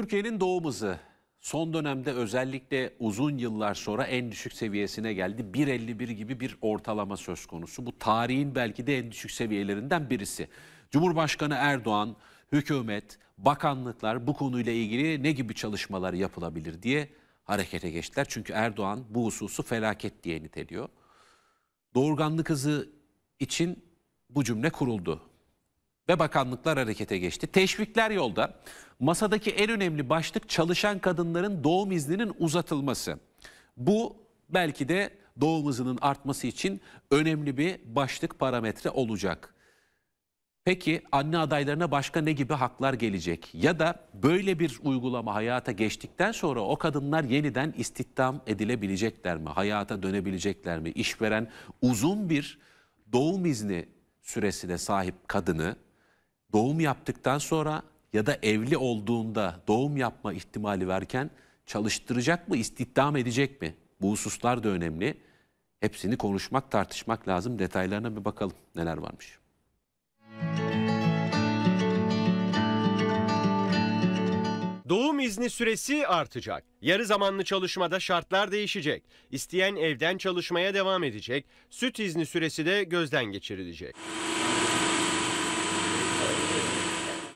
Türkiye'nin doğumuzu son dönemde özellikle uzun yıllar sonra en düşük seviyesine geldi. 1.51 gibi bir ortalama söz konusu. Bu tarihin belki de en düşük seviyelerinden birisi. Cumhurbaşkanı Erdoğan, hükümet, bakanlıklar bu konuyla ilgili ne gibi çalışmalar yapılabilir diye harekete geçtiler. Çünkü Erdoğan bu hususu felaket diye niteliyor. Doğurganlık hızı için bu cümle kuruldu ve bakanlıklar harekete geçti. Teşvikler yolda. Masadaki en önemli başlık çalışan kadınların doğum izninin uzatılması. Bu belki de doğum hızının artması için önemli bir başlık parametre olacak. Peki anne adaylarına başka ne gibi haklar gelecek? Ya da böyle bir uygulama hayata geçtikten sonra o kadınlar yeniden istihdam edilebilecekler mi? Hayata dönebilecekler mi? İşveren uzun bir doğum izni süresine sahip kadını doğum yaptıktan sonra ya da evli olduğunda doğum yapma ihtimali verken çalıştıracak mı, istihdam edecek mi? Bu hususlar da önemli. Hepsini konuşmak, tartışmak lazım. Detaylarına bir bakalım neler varmış. Doğum izni süresi artacak. Yarı zamanlı çalışmada şartlar değişecek. İsteyen evden çalışmaya devam edecek. Süt izni süresi de gözden geçirilecek.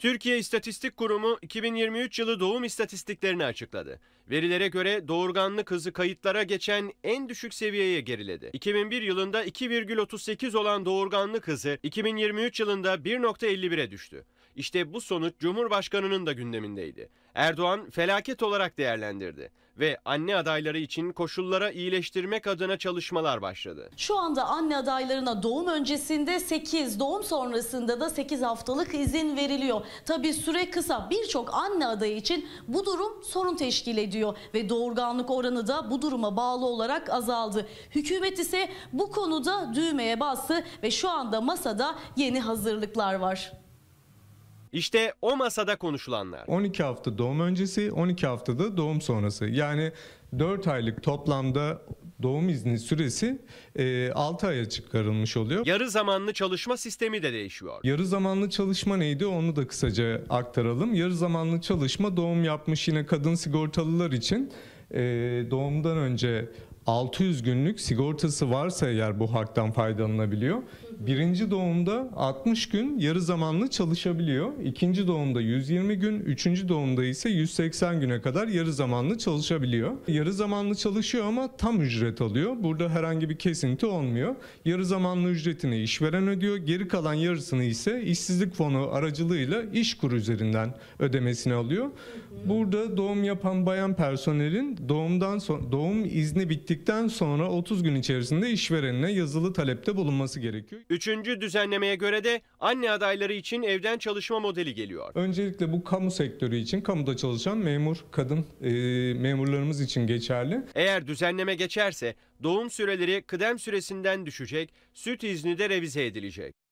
Türkiye İstatistik Kurumu 2023 yılı doğum istatistiklerini açıkladı. Verilere göre doğurganlık hızı kayıtlara geçen en düşük seviyeye geriledi. 2001 yılında 2,38 olan doğurganlık hızı 2023 yılında 1.51'e düştü. İşte bu sonuç Cumhurbaşkanı'nın da gündemindeydi. Erdoğan felaket olarak değerlendirdi ve anne adayları için koşullara iyileştirmek adına çalışmalar başladı. Şu anda anne adaylarına doğum öncesinde 8, doğum sonrasında da 8 haftalık izin veriliyor. Tabi süre kısa birçok anne adayı için bu durum sorun teşkil ediyor ve doğurganlık oranı da bu duruma bağlı olarak azaldı. Hükümet ise bu konuda düğmeye bastı ve şu anda masada yeni hazırlıklar var. İşte o masada konuşulanlar. 12 hafta doğum öncesi, 12 haftada doğum sonrası. Yani 4 aylık toplamda doğum izni süresi e, 6 aya çıkarılmış oluyor. Yarı zamanlı çalışma sistemi de değişiyor. Yarı zamanlı çalışma neydi onu da kısaca aktaralım. Yarı zamanlı çalışma doğum yapmış yine kadın sigortalılar için e, doğumdan önce 600 günlük sigortası varsa eğer bu haktan faydalanabiliyor. Birinci doğumda 60 gün yarı zamanlı çalışabiliyor. İkinci doğumda 120 gün, üçüncü doğumda ise 180 güne kadar yarı zamanlı çalışabiliyor. Yarı zamanlı çalışıyor ama tam ücret alıyor. Burada herhangi bir kesinti olmuyor. Yarı zamanlı ücretini işveren ödüyor. Geri kalan yarısını ise işsizlik fonu aracılığıyla iş kur üzerinden ödemesini alıyor. Burada doğum yapan bayan personelin doğumdan sonra doğum izni bitti bittikten sonra 30 gün içerisinde işverenine yazılı talepte bulunması gerekiyor. Üçüncü düzenlemeye göre de anne adayları için evden çalışma modeli geliyor. Öncelikle bu kamu sektörü için kamuda çalışan memur, kadın e, memurlarımız için geçerli. Eğer düzenleme geçerse doğum süreleri kıdem süresinden düşecek, süt izni de revize edilecek.